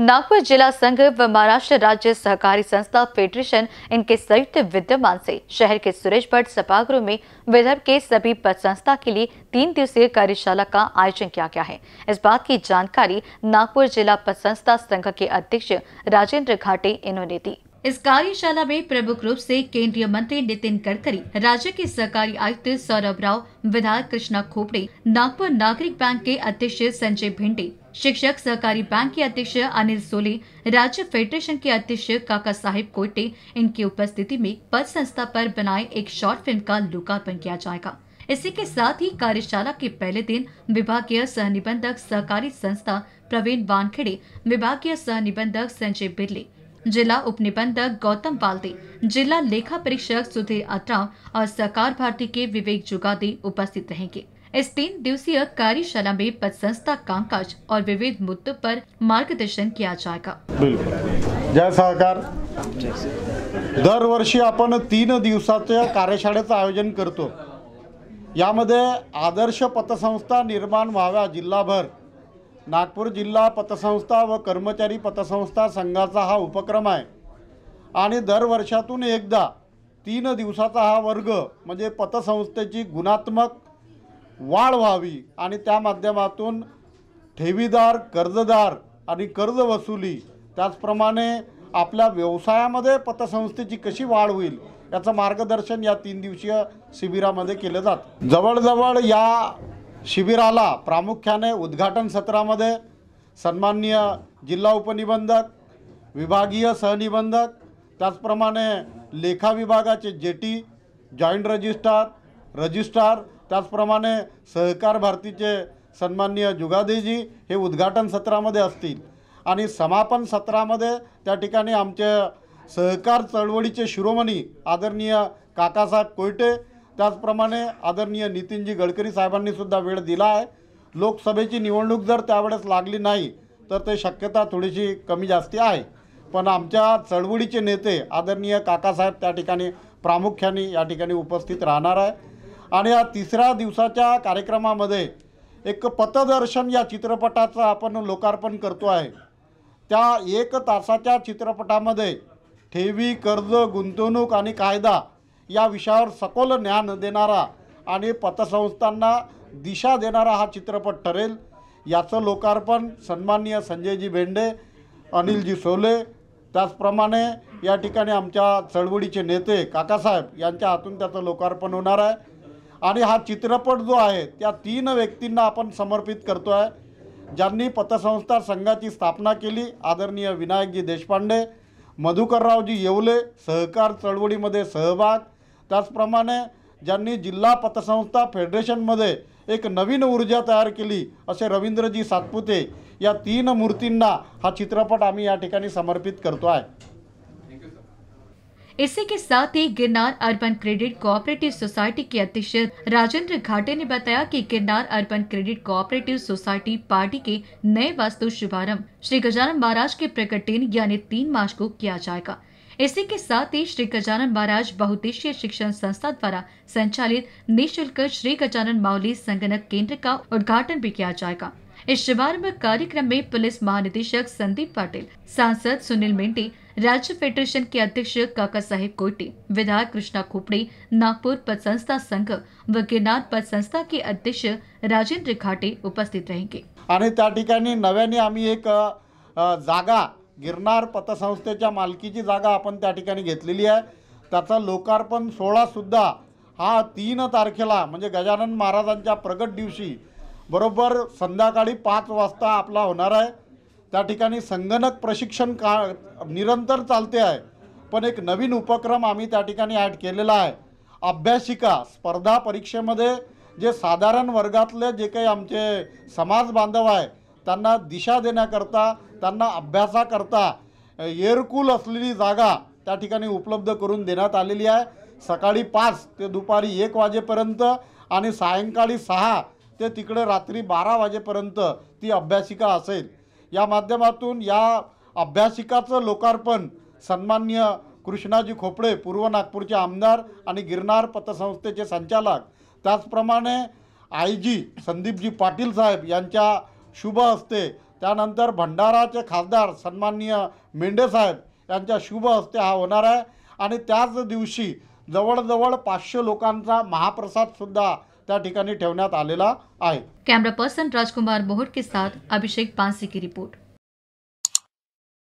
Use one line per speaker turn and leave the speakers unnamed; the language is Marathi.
नागपुर जिला संघ व महाराष्ट्र राज्य सहकारी संस्था फेडरेशन इनके संयुक्त विद्यमान से शहर के सुरेश भट्ट सभागृह में विदर्भ के सभी संस्था के लिए तीन दिवसीय कार्यशाला का आयोजन किया गया है इस बात की जानकारी नागपुर जिला संस्था संघ के अध्यक्ष राजेंद्र घाटे इन्होंने दी इस कार्यशाला में प्रमुख रूप से केंद्रीय मंत्री नितिन गडकरी राज्य के सहकारी आयुक्त सौरभ राव विधायक कृष्णा खोपड़े नागपुर नागरिक बैंक के अध्यक्ष संजय भिंडी शिक्षक सहकारी बैंक के अध्यक्ष अनिल सोले राज्य फेडरेशन के अध्यक्ष काका साहिब कोटे इनकी उपस्थिति में पद संस्था पर बनाए एक शॉर्ट फिल्म का लोकार्पण किया जाएगा इसी के साथ ही कार्यशाला के पहले दिन विभागीय सह निबंधक सहकारी संस्था प्रवीण वानखेड़े विभागीय सह निबंधक संजय बिरले जिला उप निबंधक गौतम पालदे जिला लेखा परीक्षक सुधीर अत्राव और सहकार भारती के विवेक जुगादे उपस्थित रहेंगे इस तीन दिवसीय कार्यशाला में संस्था कामकाज और विविध मुद्दों पर मार्गदर्शन किया जाएगा
जय सहकार दरवर्षी आपण तीन दिवसाच्या कार्यशाळेचं आयोजन करतो यामध्ये आदर्श पतसंस्था निर्माण व्हाव्या जिल्हाभर नागपूर जिल्हा पतसंस्था व कर्मचारी पतसंस्था संघाचा हा उपक्रम आहे आणि दरवर्षातून एकदा तीन दिवसाचा हा वर्ग म्हणजे पतसंस्थेची गुणात्मक वाढ व्हावी आणि त्या माध्यमातून ठेवीदार कर्जदार आणि कर्ज वसुली त्याचप्रमाणे आपल्या व्यवसायामध्ये पतसंस्थेची कशी वाढ होईल याचं मार्गदर्शन या तीन दिवसीय शिबिरामध्ये केलं जातं जवळजवळ या शिबिराला प्रामुख्याने उद्घाटन सत्रामध्ये सन्माननीय जिल्हा उपनिबंधक विभागीय सहनिबंधक त्याचप्रमाणे लेखा विभागाचे जेटी जॉईंट रजिस्ट्रार रजिस्ट्रार त्याचप्रमाणे सहकार भारतीचे सन्माननीय जुगादेजी हे उद्घाटन सत्रामध्ये असतील आणि समापन सत्रामध्ये त्या ठिकाणी आमच्या सहकार चळवळीचे शिरोमणी आदरणीय काकासाहेब कोयटे त्याचप्रमाणे आदरणीय नितीनजी गडकरी साहेबांनीसुद्धा वेळ दिला आहे लोकसभेची निवडणूक जर त्यावेळेस लागली नाही तर ते शक्यता थोडीशी कमी जास्ती आहे पण आमच्या चळवळीचे नेते आदरणीय काकासाहेब त्या ठिकाणी प्रामुख्याने या ठिकाणी उपस्थित राहणार आहे आणि या तिसऱ्या दिवसाच्या कार्यक्रमामध्ये एक पथदर्शन या चित्रपटाचं आपण लोकार्पण करतो आहे त्या एक तासाच्या चित्रपटामध्ये ठेवी कर्ज गुंतवणूक आणि कायदा या विषयावर सखोल ज्ञान देणारा आणि पतसंस्थांना दिशा देणारा हा चित्रपट ठरेल याचं लोकार्पण सन्माननीय संजयजी भेंडे अनिलजी सोले त्याचप्रमाणे या ठिकाणी आमच्या चळवळीचे नेते काकासाहेब यांच्या हातून त्याचं लोकार्पण होणार आहे आणि हा चित्रपट जो आहे त्या तीन व्यक्तींना आपण समर्पित करतो आहे ज्यांनी पतसंस्था संघाची स्थापना केली आदरणीय विनायकजी देशपांडे मधुकररावजी येवले सहकार चळवळीमध्ये सहभाग त्याचप्रमाणे ज्यांनी जिल्हा पतसंस्था फेडरेशनमध्ये एक नवीन ऊर्जा तयार केली असे रवींद्रजी सातपुते या तीन मूर्तींना हा चित्रपट आम्ही या ठिकाणी समर्पित करतो आहे
इसी के साथ ही Girnar urban credit cooperative society के अध्यक्ष राजेंद्र घाटे ने बताया कि Girnar urban credit cooperative society party के नए वास्तु शुभारंभ श्री गजानन महाराज के प्रकटीन यानी तीन मार्च को किया जाएगा इसी के साथ ही श्री गजानन महाराज बहुद्देशीय शिक्षण संस्था द्वारा संचालित निःशुल्क श्री गजानन माउली संगणक केंद्र का उद्घाटन भी किया जाएगा इस शुभारंभ कार्यक्रम में पुलिस महानिदेशक संदीप पाटिल सांसद सुनील मेंटी राज्य फेडरेशन के अध्यक्ष काका साहेब कोटे विधायक कृष्णा खोपड़े नागपुर पद संस्था संघ व गिरनार पद संस्था के अध्यक्ष राजेंद्र घाटे उपस्थित रहेंगे
आणि त्या ठिकाणी नव्याने आम्ही एक जागा गिरनार पतसंस्थेच्या मालकीची जागा आपण त्या ठिकाणी घेतलेली आहे त्याचा लोकार्पण सोहळासुद्धा हा तीन तारखेला म्हणजे गजानन महाराजांच्या प्रगट दिवशी बरोबर संध्याकाळी पाच वाजता आपला होणार आहे त्या ठिकाणी संगणक प्रशिक्षण का निरंतर चालते आहे पण एक नवीन उपक्रम आम्ही त्या ठिकाणी ॲड केलेला आहे अभ्यासिका स्पर्धा परीक्षेमध्ये जे साधारण वर्गातले जे काही आमचे समाज बांधव आहे त्यांना दिशा देण्याकरता त्यांना अभ्यासाकरता एअरकूल असलेली जागा त्या ठिकाणी उपलब्ध करून देण्यात आलेली आहे सकाळी पाच ते दुपारी एक वाजेपर्यंत आणि सायंकाळी सहा ते तिकडे रात्री बारा वाजेपर्यंत ती अभ्यासिका असेल या माध्यमातून या अभ्यासिकाचं लोकार्पण सन्मान्य कृष्णाजी खोपडे पूर्व नागपूरचे आमदार आणि गिरनार पतसंस्थेचे संचालक त्याचप्रमाणे आय जी संदीपजी पाटील साहेब यांच्या शुभ हस्ते त्यानंतर भंडाराचे खासदार सन्माननीय मेंढेसाहेब साहेब यांच्या शुभ हस्ते हा होणार आहे आणि त्याच दिवशी जवळजवळ पाचशे लोकांचा महाप्रसादसुद्धा त्या ठिकाणी ठेवण्यात आलेला आहे
कॅमेरा पर्सन राजकुमार बोहटके के साथ अभिषेक पांसे की रिपोर्ट